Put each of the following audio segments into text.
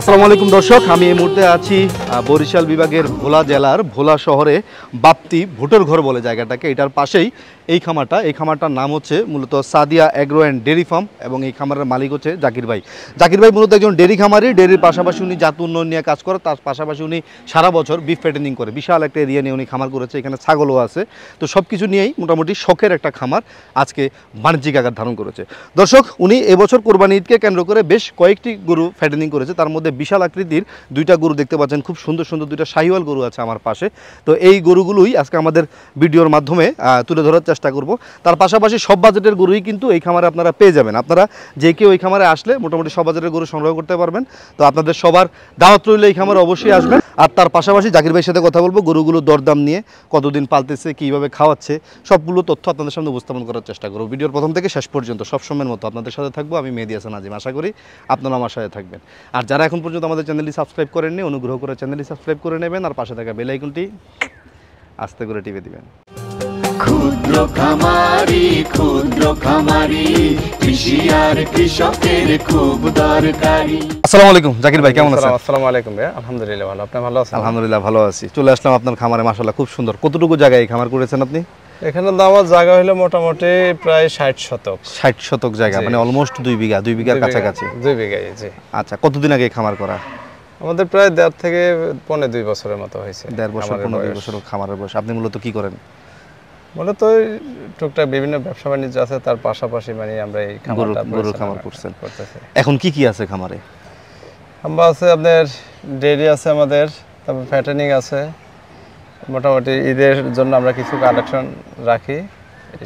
আসসালামু আলাইকুম দর্শক আমি এই মুহূর্তে আছি বরিশাল বিভাগের ভোলা জেলার ভোলা শহরে বাপ্তি ভোটের ঘর বলে জায়গাটাকে এটার পাশেই এই খামারটা এই খামারটার নাম হচ্ছে মূলত Sadia agro and dairy farm এবং এই খামারের মালিক হচ্ছে জাকির ভাই জাকির ভাই মূলত একজন ডেরি খামারি ডেরির পাশাপাশি উনি জাত উন্নয়ন নিয়ে কাজ করে তার পাশাপাশি উনি সারা বছর বিফ ফেটেনিং করে বিশাল একটা এরিয়া নিয়ে উনি খামার করেছে এখানে ছাগলও আছে তো সব কিছু নিয়েই মোটামুটি শখের একটা খামার আজকে বাণিজ্যিক আকার ধারণ করেছে দর্শক উনি এবছর কোরবানি ঈদকে কেন্দ্র করে বেশ কয়েকটি গরু ফেটেনিং করেছে তার মধ্যে মধ্যে বিশাল আকৃতির দুইটা গরু দেখতে পাচ্ছেন খুব সুন্দর সুন্দর দুইটা শাহিওয়াল গরু আছে আমার পাশে তো এই গরুগুলোই আজকে আমাদের ভিডিওর মাধ্যমে তুলে ধরার চেষ্টা করব তার পাশাপাশি সব বাজেটের গরুই কিন্তু এই খামারে আপনারা পেয়ে যাবেন আপনারা যে কেউ এই খামারে আসলে মোটামুটি সব বাজেটের গরু সংগ্রহ করতে পারবেন তো আপনাদের সবার দাওয়াত রইলে এই খামারে অবশ্যই আসবেন আর তার পাশাপাশি জাকির ভাইয়ের সাথে কথা বলবো গরুগুলো দরদাম নিয়ে কতদিন পালতেছে কীভাবে খাওয়াচ্ছে সবগুলো তথ্য আপনাদের সামনে উপস্থাপন করার চেষ্টা করবো ভিডিওর প্রথম থেকে শেষ পর্যন্ত সব সময়ের মতো আপনাদের সাথে থাকবো আমি মেহেদি আজিম আশা করি আপনারা আমার সাথে থাকবেন আর যারা এখন পর্যন্ত আমাদের চ্যানেলটি সাবস্ক্রাইব করেননি অনুগ্রহ করে চ্যানেলটি সাবস্ক্রাইব করে নেবেন আর পাশে থাকা বেল আইকনটি আস্তে করে টিপে দিবেন ক্ষুদ্র খামারি ক্ষুদ্র খামারি কৃষি আর কৃষকের খুব দরকারি আসসালামু আলাইকুম জাকির ভাই কেমন আছেন আসসালামু আলাইকুম ভাই আলহামদুলিল্লাহ ভালো আপনি ভালো আছেন আলহামদুলিল্লাহ ভালো আছি চলে আসলাম আপনার খামারে মাশাআল্লাহ খুব সুন্দর কতটুকু জায়গায় খামার করেছেন আপনি এখানে দাওয়ার জায়গা হলো মোটামুটি প্রায় ষাট শতক ষাট শতক জায়গা মানে অলমোস্ট দুই বিঘা দুই বিঘার কাছাকাছি দুই বিঘা জি আচ্ছা কতদিন আগে খামার করা আমাদের প্রায় দেড় থেকে পনেরো দুই বছরের মতো হয়েছে দেড় বছর পনেরো দুই বছর খামারের বয়স আপনি মূলত কি করেন মূলত টুকটাক বিভিন্ন ব্যবসা বাণিজ্য আছে তার পাশাপাশি মানে আমরা এই খামারটা গরুর খামার করছেন এখন কি কি আছে খামারে আমরা আছে আপনার ডেয়ারি আছে আমাদের তারপর ফ্যাটেনিং আছে মোটামুটি ঈদের জন্য আমরা কিছু কালেকশন রাখি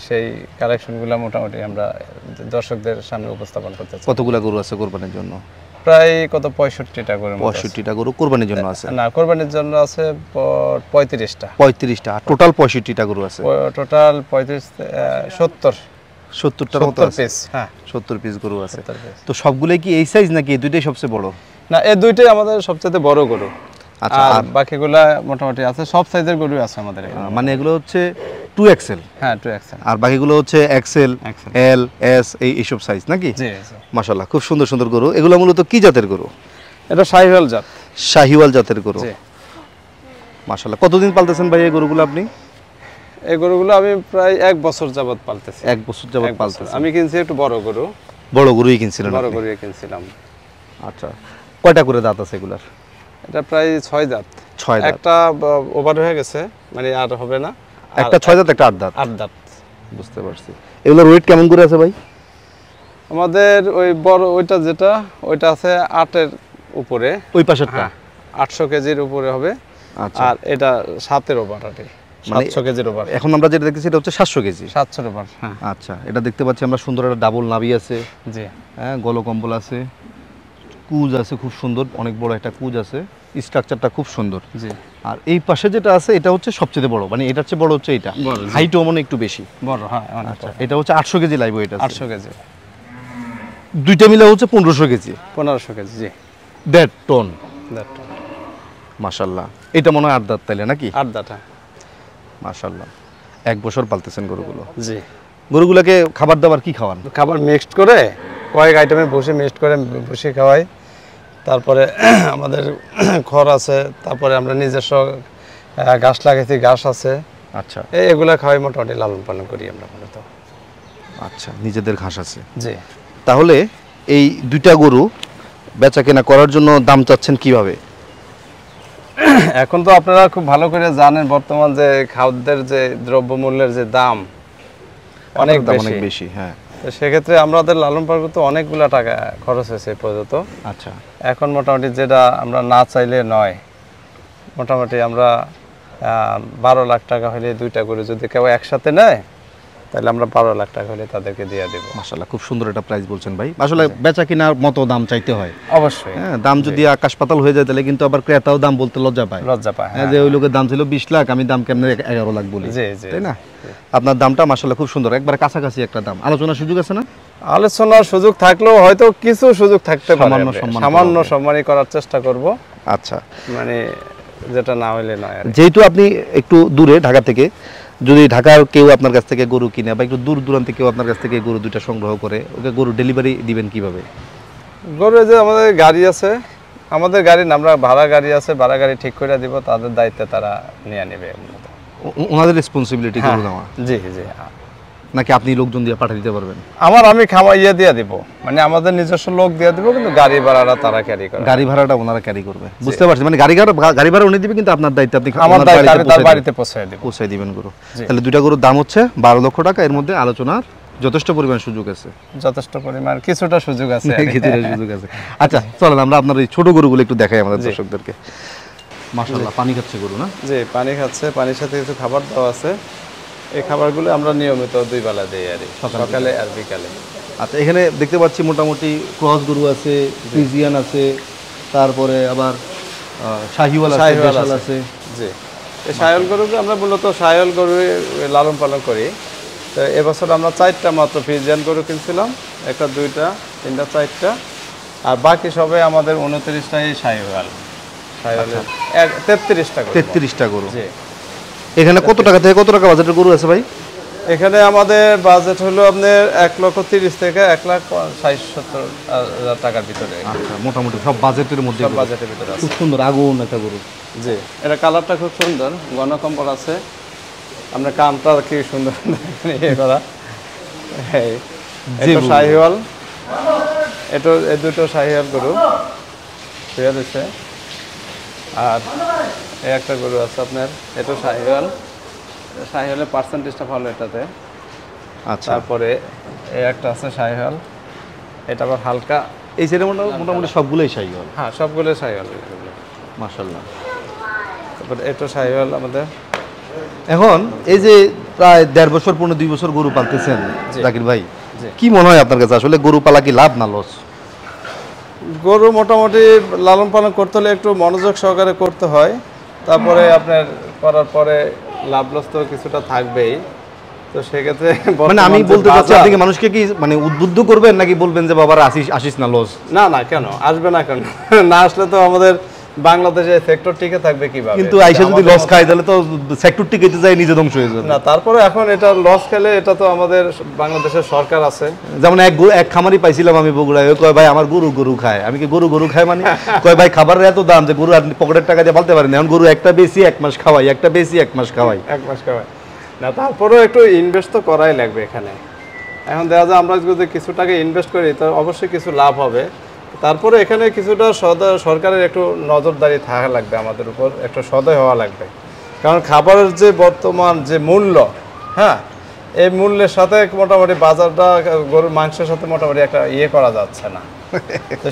সেই কালেকশনগুলো মোটামুটি আমরা দর্শকদের সামনে উপস্থাপন করতে চাই কতগুলো গরু আছে কোরবানির জন্য প্রায় কত পঁয়ষট্টিটা গরু পঁয়ষট্টিটা গরু কোরবানির জন্য আছে না কোরবানির জন্য আছে পঁয়ত্রিশটা পঁয়ত্রিশটা টোটাল পঁয়ষট্টিটা গরু আছে টোটাল পঁয়ত্রিশ সত্তর সত্তরটার মতো পিস হ্যাঁ সত্তর পিস গরু আছে তো সবগুলোই কি এই সাইজ নাকি এই দুইটাই সবচেয়ে বড় না এই দুইটাই আমাদের সবচেয়ে বড় গরু আচ্ছা, আর বাকিগুলা মোটামুটি আছে সব সাইজের গরু আছে আমাদের এখানে মানে এগুলো হচ্ছে টু এক্সেল হ্যাঁ টু এক্সেল আর বাকিগুলো হচ্ছে এক্সেল এল এস এই এইসব সাইজ নাকি মাসাল্লাহ খুব সুন্দর সুন্দর গরু এগুলো মূলত কি জাতের গরু এটা শাহিওয়াল জাত শাহিওয়াল জাতের গরু মাসাল্লাহ কতদিন পালতেছেন ভাই এই গরুগুলো আপনি এই গরুগুলো আমি প্রায় এক বছর যাবত পালতেছি এক বছর যাবত পালতেছি আমি কিনছি একটু বড় গরু বড় গরুই কিনছিলাম বড় গরুই কিনছিলাম আচ্ছা কয়টা করে দাঁত আছে এগুলার এটা প্রায় ছয় দাঁত ছয় একটা ওভার হয়ে গেছে মানে আর হবে না একটা ছয় দাঁত একটা আট দাঁত আট দাঁত বুঝতে পারছি এগুলোর ওয়েট কেমন করে আছে ভাই আমাদের ওই বড় ওইটা যেটা ওইটা আছে আটের উপরে ওই পাশেরটা হ্যাঁ, আটশো কেজির উপরে হবে আচ্ছা। আর এটা সাতের ওভার আটে মানে সাতশো কেজির ওভার এখন আমরা যেটা দেখতেছি এটা হচ্ছে সাতশো কেজি সাতশোর ওভার হ্যাঁ। আচ্ছা এটা দেখতে পাচ্ছি আমরা সুন্দর একটা ডাবল নাবি আছে জি হ্যাঁ গলকম্বল আছে কুজ আছে খুব সুন্দর অনেক বড় একটা কুজ আছে স্ট্রাকচারটা খুব সুন্দর জি আর এই পাশে যেটা আছে এটা হচ্ছে সবচেয়ে বড় মানে এটার চেয়ে বড় হচ্ছে এটা হাইটও মনে একটু বেশি বড় হ্যাঁ আচ্ছা এটা হচ্ছে আটশো কেজি লাগবে এটা আটশো কেজি দুইটা মিলে হচ্ছে পনেরোশো কেজি পনেরোশো কেজি জি দেড় টন দেড় টন মাশাল্লাহ এটা মনে হয় আট দাঁত তাইলে নাকি আট দাঁত হ্যাঁ মাসাল্লাহ এক বছর পালতেছেন গরুগুলো জি গরুগুলোকে খাবার দাবার কি খাওয়ান খাবার মিক্সড করে কয়েক আইটেমে বসে মিক্সড করে বসে খাওয়াই তারপরে আমাদের খড় আছে তারপরে আমরা নিজস্ব ঘাস লাগাইছি ঘাস আছে আচ্ছা এগুলা খাওয়াই মোটামুটি লালন পালন করি আমরা মূলত আচ্ছা নিজেদের ঘাস আছে জি তাহলে এই দুইটা গরু বেচা কেনা করার জন্য দাম চাচ্ছেন কিভাবে এখন তো আপনারা খুব ভালো করে জানেন বর্তমান যে খাদ্যের যে দ্রব্যমূল্যের যে দাম অনেক বেশি হ্যাঁ তো সেক্ষেত্রে আমাদের লালন পালন করতে অনেকগুলো টাকা খরচ হয়েছে পর্যন্ত আচ্ছা এখন মোটামুটি যেটা আমরা না চাইলে নয় মোটামুটি আমরা বারো লাখ টাকা হলে দুইটা করে যদি কেউ একসাথে নেয় তাহলে আমরা বারো লাখ টাকা হলে তাদেরকে দিয়ে দেবো মাসাল্লাহ খুব সুন্দর একটা প্রাইস বলছেন ভাই আসলে বেচা কিনার মতো দাম চাইতে হয় অবশ্যই হ্যাঁ দাম যদি আকাশ পাতাল হয়ে যায় তাহলে কিন্তু আবার ক্রেতাও দাম বলতে লজ্জা পায় লজ্জা পায় হ্যাঁ, হ্যাঁ যে ওই হ্যাঁ। লোকের দাম ছিল বিশ লাখ আমি দাম কেমন এগারো লাখ বলি তাই না আপনার দামটা মাসাল্লাহ খুব সুন্দর একবার কাছাকাছি একটা দাম আলোচনার সুযোগ আছে না আলোচনার সুযোগ থাকলেও হয়তো কিছু সুযোগ থাকতে পারে সামান্য সম্মানই করার চেষ্টা করব আচ্ছা মানে যেটা না হলে নয় যেহেতু আপনি একটু দূরে ঢাকা থেকে যদি ঢাকার কেউ আপনার কাছ থেকে গরু কিনে বা একটু দূর দূরান্তে কেউ আপনার কাছ থেকে গরু দুইটা সংগ্রহ করে ওকে গরু ডেলিভারি দিবেন কিভাবে গরু যে আমাদের গাড়ি আছে আমাদের গাড়ি আমরা ভাড়া গাড়ি আছে ভাড়া গাড়ি ঠিক করে দিব তাদের দায়িত্বে তারা নিয়ে নেবে ওনাদের হ্যাঁ। রেসপন্সিবিলিটি নেওয়া জি জি হ্যাঁ। নাকি আপনি লোকজন দিয়ে পাঠিয়ে দিতে পারবেন আমার আমি খাওয়া দিয়ে দিব মানে আমাদের নিজস্ব লোক দিয়ে দিব কিন্তু গাড়ি ভাড়াটা তারা ক্যারি করবে গাড়ি ভাড়াটা ওনারা ক্যারি করবে বুঝতে পারছি মানে গাড়ি ভাড়া গাড়ি ভাড়া উনি দিবে কিন্তু আপনার দায়িত্ব আপনি আমার দায়িত্ব আমি তার বাড়িতে পৌঁছে দেব পৌঁছে দিবেন গুরু তাহলে দুইটা গরুর দাম হচ্ছে 12 লক্ষ টাকা এর মধ্যে আলোচনার যথেষ্ট পরিমাণ সুযোগ আছে যথেষ্ট পরিমাণ কিছুটা সুযোগ আছে কিছুটা সুযোগ আছে আচ্ছা চলেন আমরা আপনার এই ছোট গরুগুলো একটু দেখাই আমাদের দর্শকদেরকে মাশাআল্লাহ পানি খাচ্ছে গরু না জি পানি খাচ্ছে পানির সাথে কিছু খাবার দাও আছে এই খাবারগুলো আমরা নিয়মিত দুই বেলা দিই আর সকালে আর বিকালে আচ্ছা এখানে দেখতে পাচ্ছি মোটামুটি ক্রস গরু আছে ফ্রিজিয়ান আছে তারপরে আবার আছে জি সায়ল গরু আমরা মূলত সায়ল গরু লালন পালন করি তো এবছর আমরা চারটা মাত্র ফ্রিজিয়ান গরু কিনছিলাম একটা দুইটা তিনটা চারটা আর বাকি সবাই আমাদের উনত্রিশটাই সাহিওয়াল সাহিওয়াল আচ্ছা। তেত্রিশটা তেত্রিশটা গরু জি এখানে কত টাকা থেকে কত টাকা বাজেটের গরু আছে ভাই এখানে আমাদের বাজেট হলো আপনার এক লক্ষ তিরিশ থেকে এক লাখ ষাট সত্তর হাজার টাকার ভিতরে আচ্ছা, মোটামুটি সব বাজেটের মধ্যে সব বাজেটের ভিতরে খুব সুন্দর আগুন একটা গরু জি এটা কালারটা খুব সুন্দর গণকম্বল আছে আপনার কামটা কি সুন্দর ইয়ে করা হ্যাঁ শাহিওয়াল এটা এই দুটো শাহিওয়াল গরু ঠিক আছে আর এই একটা গরু আছে আপনার এটা সাহিওয়াল সাহিওয়ালের পার্সেন্টেজটা ভালো এটাতে আচ্ছা তারপরে এই একটা আছে সাহিওয়াল এটা আবার হালকা এই সেটা মোটামুটি সবগুলোই সাহিওয়াল হ্যাঁ সবগুলোই সাহিওয়াল মাসাল্লাহ তারপরে এটা সাহিওয়াল আমাদের এখন এই যে প্রায় দেড় বছর পনেরো দুই বছর গরু পালতেছেন জাকির ভাই কি মনে হয় আপনার কাছে আসলে গরু পালা কি লাভ না লস গরু মোটামুটি লালন পালন করতে হলে একটু মনোযোগ সহকারে করতে হয় তারপরে আপনার করার পরে লাভ লস তো কিছুটা থাকবেই তো সেক্ষেত্রে মানে আমি বলতে চাচ্ছি আপনি মানুষকে কি মানে উদ্বুদ্ধ করবেন নাকি বলবেন যে বাবার আসিস আসিস না লস না না কেন আসবে না কেন না আসলে তো আমাদের বাংলাদেশের সেক্টর টিকে থাকবে কিভাবে কিন্তু আইসা যদি লস খায় তাহলে তো সেক্টর টিকেতে যায় নিজে ধ্বংস হয়ে যাবে না তারপরে এখন এটা লস খেলে এটা তো আমাদের বাংলাদেশের সরকার আছে যেমন এক এক খামারি পাইছিলাম আমি বগুড়ায় কয় ভাই আমার গরু গরু খায় আমি কি গরু গরু খাই মানে কয় ভাই খাবারের এত দাম যে গরু আপনি পকেটের টাকা দিয়ে পালতে পারেন এখন গরু একটা বেশি এক মাস খাওয়াই একটা বেশি এক মাস খাওয়াই এক মাস খাওয়াই না তারপরেও একটু ইনভেস্ট তো করাই লাগবে এখানে এখন দেখা যায় আমরা যদি কিছু টাকা ইনভেস্ট করি তো অবশ্যই কিছু লাভ হবে তারপরে এখানে কিছুটা সদয় সরকারের একটু নজরদারি থাকা লাগবে আমাদের উপর একটু সদয় হওয়া লাগবে কারণ খাবারের যে বর্তমান যে মূল্য হ্যাঁ এই মূল্যের সাথে মোটামুটি বাজারটা গরুর মাংসের সাথে মোটামুটি একটা ইয়ে করা যাচ্ছে না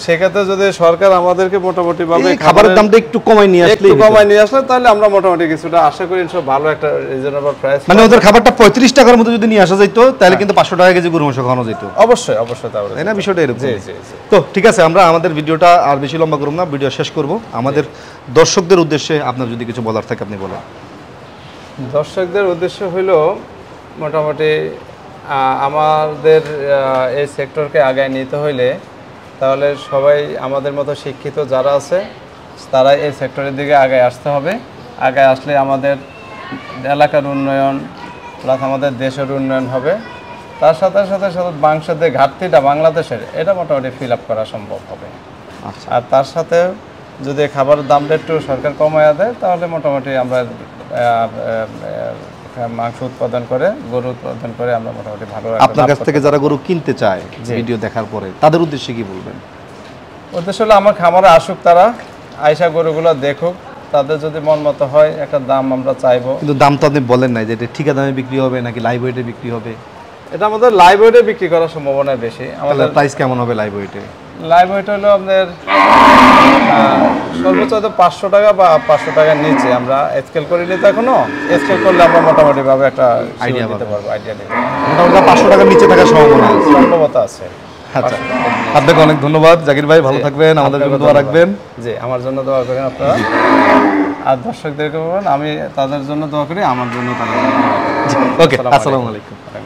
সেক্ষেত্রে যদি সরকার আমাদেরকে মোটামুটি ভাবে খাবারের দামটা একটু কমায় নিয়ে আসলে একটু কমাই নিয়ে আসলে তাহলে আমরা মোটামুটি কিছুটা আশা করি সব ভালো একটা রিজনেবল প্রাইস মানে ওদের খাবারটা পঁয়ত্রিশ টাকার মতো যদি নিয়ে আসা যেত তাহলে কিন্তু পাঁচশো টাকা কেজি গরু মাংস খাওয়ানো যেত অবশ্যই অবশ্যই তাহলে না বিষয়টা এরকম তো ঠিক আছে আমরা আমাদের ভিডিওটা আর বেশি লম্বা করব না ভিডিও শেষ করব আমাদের দর্শকদের উদ্দেশ্যে আপনার যদি কিছু বলার থাকে আপনি বলুন দর্শকদের উদ্দেশ্য হলো মোটামুটি আমাদের এই সেক্টরকে আগায় নিতে হইলে তাহলে সবাই আমাদের মতো শিক্ষিত যারা আছে তারা এই সেক্টরের দিকে আগে আসতে হবে আগে আসলে আমাদের এলাকার উন্নয়ন প্লাস আমাদের দেশের উন্নয়ন হবে তার সাথে সাথে সাথে বাংলাদেশের ঘাটতিটা বাংলাদেশের এটা মোটামুটি ফিল আপ করা সম্ভব হবে আচ্ছা। আর তার সাথে যদি খাবার দামটা একটু সরকার কমাইয়া দেয় তাহলে মোটামুটি আমরা হ্যাঁ, মাংস উৎপাদন করে গরু উৎপাদন করে আমরা মোটামুটি ভালো আপনার কাছ থেকে যারা গরু কিনতে চায় ভিডিও দেখার পরে তাদের উদ্দেশ্যে কি বলবেন উদ্দেশ্য হলো আমার খামারে আসুক তারা আয়সা গরুগুলো দেখুক তাদের যদি মন মতো হয় একটা দাম আমরা চাইবো কিন্তু দাম তো আপনি বলেন নাই যে এটা ঠিকা দামে বিক্রি হবে নাকি লাইভ ওয়েটে বিক্রি হবে এটা আমাদের লাইভ ওয়েটে বিক্রি করার সম্ভাবনা বেশি আমাদের প্রাইস কেমন হবে লাইভ ওয়েটে লাইভ ওয়েট হলো আপনার সর্বোচ্চ হয়তো পাঁচশো টাকা বা পাঁচশো টাকার নিচে আমরা স্কেল করিনি তো এখনো স্কেল করলে আমরা মোটামুটিভাবে একটা আইডিয়া দিতে পারবো আইডিয়া দিতে মোটামুটি পাঁচশো টাকার নিচে থাকার সম্ভাবনা সম্ভবতা আছে আচ্ছা আপনাকে অনেক ধন্যবাদ জাকির ভাই ভালো থাকবেন আমাদের জন্য দোয়া রাখবেন যে আমার জন্য দোয়া করেন আপনারা আর দর্শকদেরকে বলবেন আমি তাদের জন্য দোয়া করি আমার জন্য তাদের ওকে আসসালামু আলাইকুম